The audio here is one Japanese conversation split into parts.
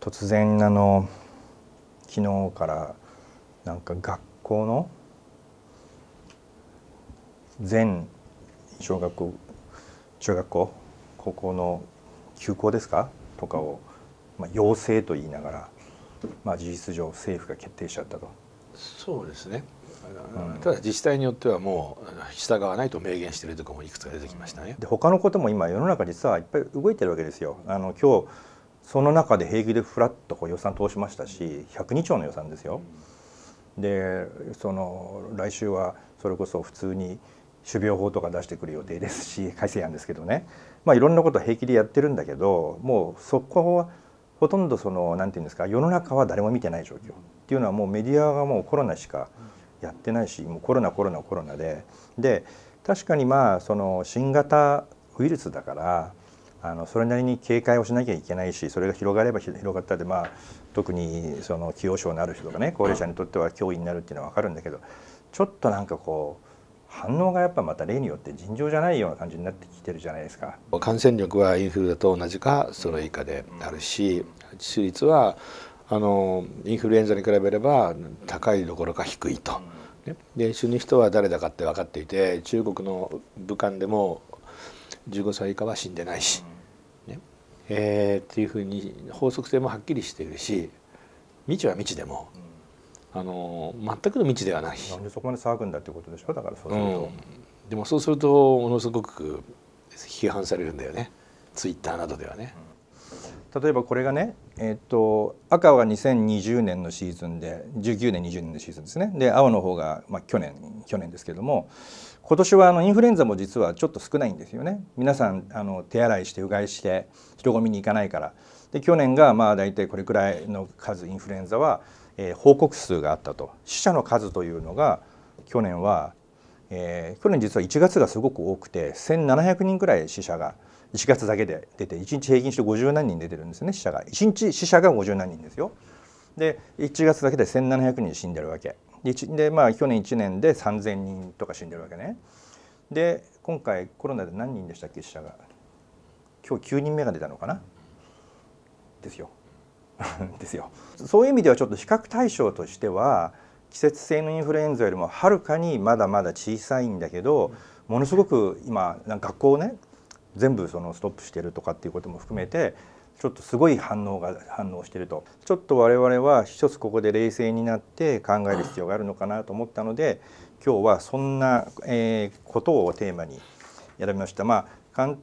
突然あの昨日からなんか学校の全小学校中学校高校の休校ですかとかを、まあ、要請と言いながら、まあ、事実上政府が決定しちゃったと。そうですねただ自治体によってはもう従わないと明言しているところもいくつか出てきましたね。で他のことも今世の中実はいっぱい動いてるわけですよ。あの今日その中で平気でフラッとこう予算通しましたし102兆の予算ですよ。でその来週はそれこそ普通に種苗法とか出してくる予定ですし 改正案ですけどね、まあ、いろんなこと平気でやってるんだけどもうそこはほとんどその何て言うんですか世の中は誰も見てない状況っていうのはもうメディアがもうコロナしかやってないしもうコロナコロナコロナでで確かにまあその新型ウイルスだからあのそれなりに警戒をしなきゃいけないしそれが広がれば広がったで、まあ、特にその既往症のある人とかね高齢者にとっては脅威になるっていうのは分かるんだけどちょっとなんかこう反応がやっぱまた例によって尋常じゃないような感じになってきてるじゃないですか感染力はインフルエンザと同じかそれ以下であるし致死率はあのインフルエンザに比べれば高いどころか低いと。で一緒人は誰だかって分かっていて中国の武漢でも15歳以下は死んでないし、ねえー、っていうふうに法則性もはっきりしているし未知は未知でも、あの全くの未知ではないなんでそこまで騒ぐんだってことでしょだからそうすると、うん、でもそうするとものすごく批判されるんだよねツイッターなどではね。例えばこれがね、えー、っと赤は2020年のシーズンで19年20年のシーズンですねで青の方が、まあ、去年去年ですけれども今年はあのインフルエンザも実はちょっと少ないんですよね皆さんあの手洗いしてうがいして人混みに行かないからで去年がまあ大体これくらいの数インフルエンザは、えー、報告数があったと死者の数というのが去年は、えー、去年実は1月がすごく多くて1700人くらい死者が1月だけで出て1日平均して50何人出てるんですね死者が1日死者が50何人ですよで1月だけで1700人死んでるわけで、まあ、去年1年で3,000人とか死んでるわけね。で今回コロナで何人でしたっけ死者が今日9人目が出たのかなですよ。ですよ。そういう意味ではちょっと比較対象としては季節性のインフルエンザよりもはるかにまだまだ小さいんだけどものすごく今学校ね全部そのストップしてるとかっていうことも含めてちょっとすごい反応が反応してるとちょっと我々は一つここで冷静になって考える必要があるのかなと思ったので今日はそんな、えことをテーマに選びました。まあ簡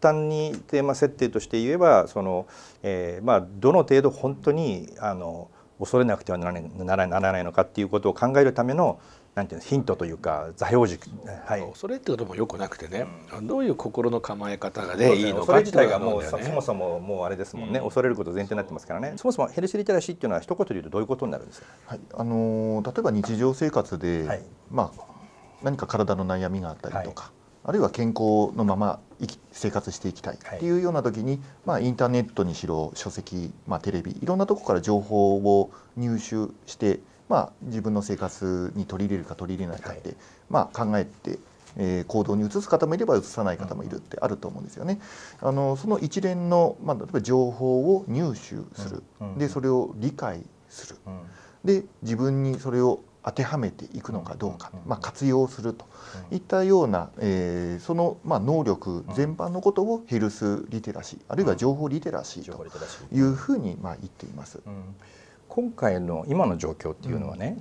単にテーマ設定として言えばその、えー、まあ、どの程度本当にあの恐れなくてはならないならないのかっていうことを考えるためのなんていうヒントというか座標軸、はい、恐れってこともよくなくてね、うん、どういう心の構え方がでいいのか、自体がもう、ね、そもそももうあれですもんね、うん、恐れること前提になってますからねそもそもヘルスリテラシーっていうのは一言で言うとどういうことになるんですか、はい、あの例えば日常生活で、はい、まあ、何か体の悩みがあったりとか、はい、あるいは健康のまま生き生活していきたいっていうような時に、まあ、インターネットにしろ書籍、まあ、テレビいろんなとこから情報を入手してまあ、自分の生活に取り入れるか取り入れないかって、はい、まあ、考えて、えー、行動に移す方もいれば移さない方もいるってあると思うんですよね。あのその一連の、まあ、例えば情報を入手する、でそれを理解する、で自分にそれを当てはめていくのかどうか、まあ、活用するといったような、えー、その、まあ、能力全般のことをヘルスリテラシーあるいは情報リテラシーというふうに、まあ、言っています。うん今回の今の状況っていうのはね、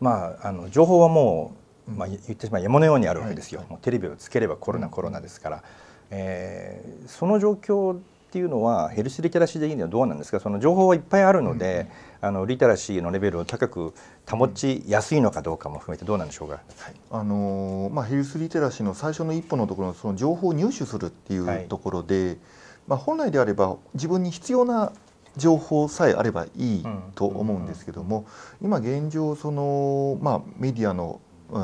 うん、まああの情報はもう、まあ、言ってしまえ山のようにあるわけですよ、はい、もうテレビをつければコロナ、コロナですから、えー、その状況っていうのはヘルスリテラシー的にはどうなんですかその情報はいっぱいあるので、うん、あのリテラシーのレベルを高く保ちやすいのかどうかも含めてどうなんでしょうか、はい、あのー、まあ、ヘルスリテラシーの最初の一歩のところその情報を入手するっていうところで、はい、まあ、本来であれば自分に必要な情報さえあればいいと思うんですけども今現状その、まあ、メディアの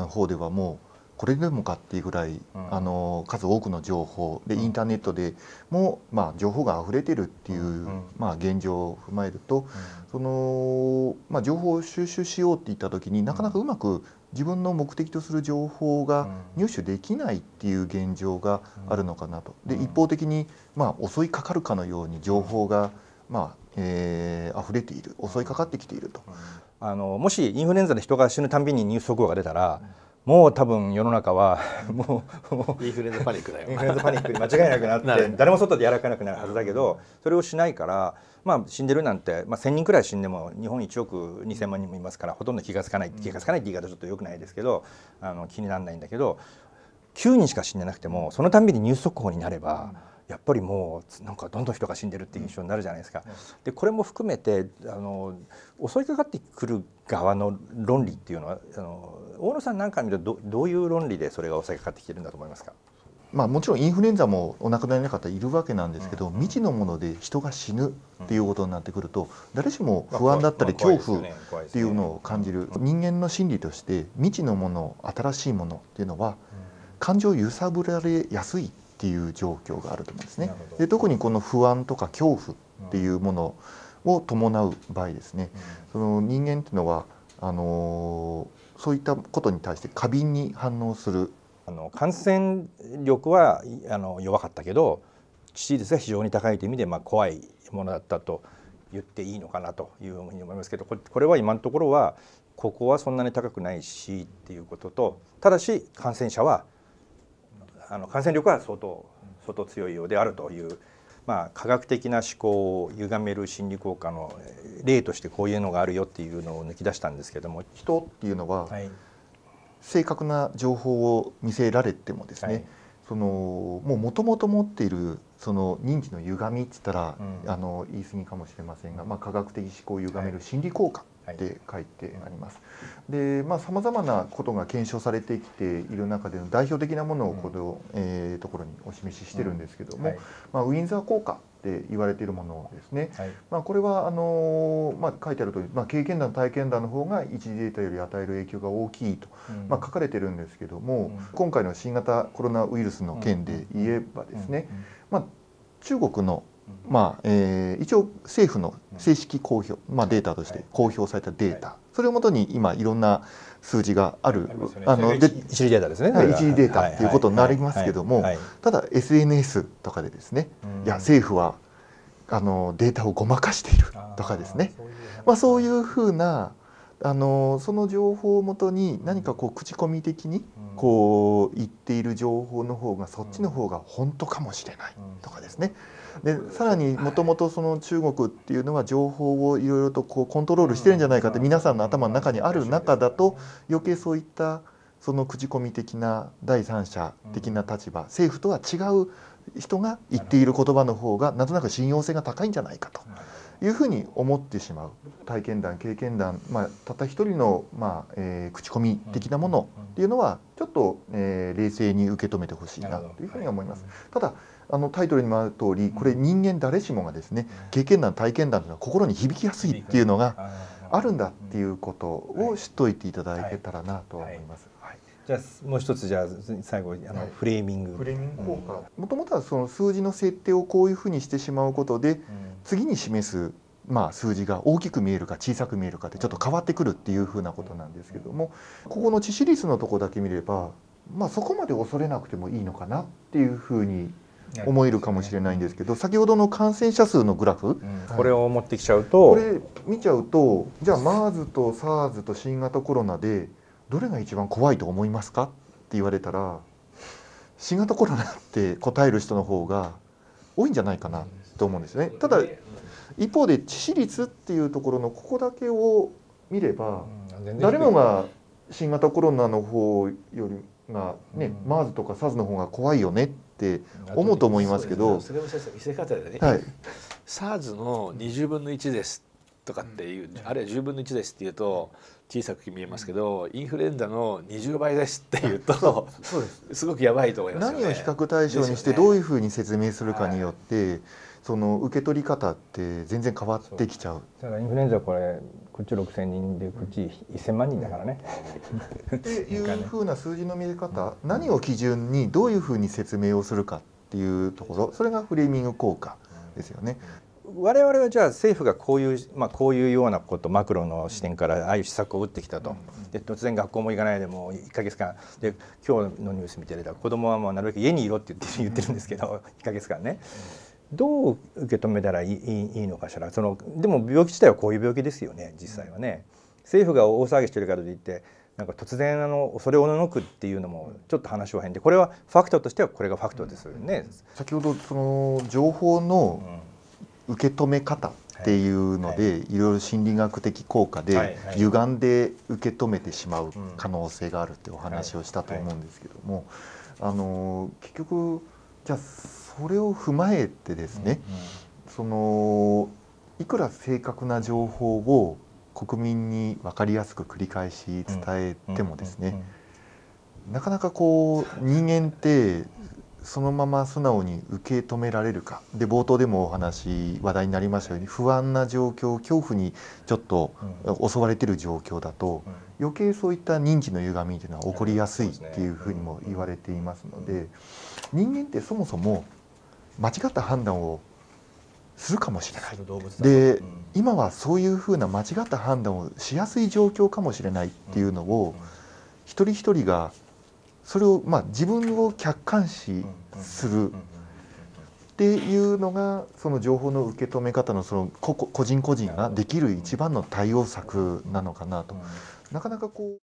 方ではもうこれでもかっていうぐらい、あの数多くの情報でインターネットでも、まあ、情報が溢れてるっていう、まあ、現状を踏まえると、そのまあ、情報を収集しようっていった時になかなかうまく自分の目的とする情報が入手できないっていう現状があるのかなと。で一方的に、まあ、襲いかかるかのように情報が、まあ、えー、溢れている襲いかかってきていると、あのもしインフルエンザで人が死ぬたんびにニュース速報が出たら、もう多分世の中は もうインフルエンザパニックだよインフルエンザパニックに間違いなくなって誰も外でやらかなくなるはずだけどそれをしないからまあ死んでるなんてまあ1000人くらい死んでも日本1億2000万人もいますからほとんど気が付かない気が付かないって言い方ちょっとよくないですけどあの気にならないんだけど9人しか死んでなくてもそのたんびにニュース速報になれば、うんやっぱりもうなんかどんどん人が死んでるっていう印象になるじゃないですか。でこれも含めてあの襲いかかってくる側の論理っていうのはあの大野さんなんか見るとどどういう論理でそれが襲いかかってきてるんだと思いますかまあ、もちろんインフルエンザもお亡くなりの方いるわけなんですけど、未知のもので人が死ぬっていうことになってくると誰しも不安だったり恐怖っていうのを感じる人間の心理として未知のもの新しいものっていうのは感情を揺さぶられやすいっていう状況があると思うんですね。で特にこの不安とか恐怖っていうものを伴う場合ですね、その人間っていうのはあのそういったことに対して過敏に反応する。あの感染力はあの弱かったけど致死率が非常に高いという意味で、まあ、怖いものだったと言っていいのかなというふうに思いますけどこれは今のところはここはそんなに高くないしっていうこととただし感染者はあの感染力は相当相当強いようであるという、まあ、科学的な思考を歪める心理効果の例としてこういうのがあるよっていうのを抜き出したんですけども人っていうのは、正確な情報を見せられてもですね、はい、そのもうもともと持っているその認知の歪みって言ったら、うん、あの言い過ぎかもしれませんが、まあ、科学的思考を歪める心理効果って書いてあります。でまあ、ざまなことが検証されてきている中での代表的なものをこの、うん、えー、ところにお示ししてるんですけども、うんはい、まあ、ウィンザー効果って言われているものですね、はい、まあ、これはあのまあ、書いてあるとおり、まあ、経験談体験談の方が一時データより与える影響が大きいと、うん、ま書かれてるんですけども、今回の新型コロナウイルスの件で言えばですね、ま中国のまあえー、一応政府の正式公表、まあ、データとして公表されたデータ、それをもとに今いろんな数字があるあ、ので一時データですね、はい、一時データということになりますけども、ただ SNS とかでですね、いや政府はあのデータをごまかしているとかですねまあ、そういうふうなあのその情報をもとに何かこう口コミ的にこう言っている情報の方がそっちの方が本当かもしれないとかですね、でさらにもともとその中国っていうのは情報をいろいろとこうコントロールしてるんじゃないかって皆さんの頭の中にある中だと余計そういったその口コミ的な第三者的な立場、政府とは違う人が言っている言葉の方がなんとなく信用性が高いんじゃないかと。いうふうに思ってしまう体験談経験談、まあ、たった一人の、まあえー、口コミ的なものっていうのはちょっと、えー、冷静に受け止めてほしいなというふうに思います。はい、ただあのタイトルにもある通りこれ人間誰しもがですね経験談体験談というのは心に響きやすいっていうのがあるんだっていうことを知っておいていただけたらなと思います。じゃあもう一つじゃあ最後あの、フレーミングフレーミング効果もともとはその数字の設定をこういうふうにしてしまうことで、うん、次に示すまあ、数字が大きく見えるか小さく見えるかってちょっと変わってくるっていうふうなことなんですけどもここの致死率のとこだけ見れば、まあ、そこまで恐れなくてもいいのかなっていうふうに思えるかもしれないんですけど先ほどの感染者数のグラフ、これを持ってきちゃうとこれ見ちゃうとじゃあ MERS と SARS と新型コロナでどれが一番怖いと思いますか?」って言われたら新型コロナって答える人の方が多いんじゃないかなと思うんですね。ただ一方で致死率っていうところのここだけを見れば誰もが新型コロナの方よりがね MERS とかサ a r の方が怖いよねって思うと思いますけど。それも先生見せはい、SARS の二十分の一ですとかっていう、あるいは10分の1ですっていうと小さく見えますけど、インフルエンザの20倍ですっていうとすごくやばいと思います、ね、何を比較対象にしてどういうふうに説明するかによって、はい、その受け取り方って全然変わってきちゃうだからインフルエンザこれこっち6,000人でこっち1,000万人だからね。っていうふうな数字の見え方、うん、何を基準にどういうふうに説明をするかっていうところそれがフレーミング効果ですよね。我々はじゃあ政府がこういう、まあ、こういうようなことマクロの視点からああいう施策を打ってきたと、で突然学校も行かないでもう1か月間で今日のニュース見てるば子どもはもうなるべく家にいろって言って言ってるんですけど1か 月間ね。どう受け止めたらいいいいのかしらそのでも病気自体はこういう病気ですよね実際はね。政府が大騒ぎしてるからといってなんか突然あの恐れをおののくっていうのもちょっと話を変でこれはファクトとしてはこれがファクトですよね。先ほどその情報の、うん受け止め方っていうので、はい、いろいろ心理学的効果で歪んで受け止めてしまう可能性があるってお話をしたと思うんですけども、あの結局じゃあそれを踏まえてですね、うんうん、そのいくら正確な情報を国民に分かりやすく繰り返し伝えてもですね、なかなかこう人間ってそのまま素直に受け止められるかで冒頭でもお話話題になりましたように不安な状況恐怖にちょっと襲われてる状況だと、余計そういった認知の歪みというのは起こりやすいっていうふうにも言われていますので人間ってそもそも間違った判断をするかもしれないで、今はそういうふうな間違った判断をしやすい状況かもしれないっていうのを、一人一人がそれをまあ自分を客観視するっていうのがその情報の受け止め方のその個個人個人ができる一番の対応策なのかなと。なかなかこう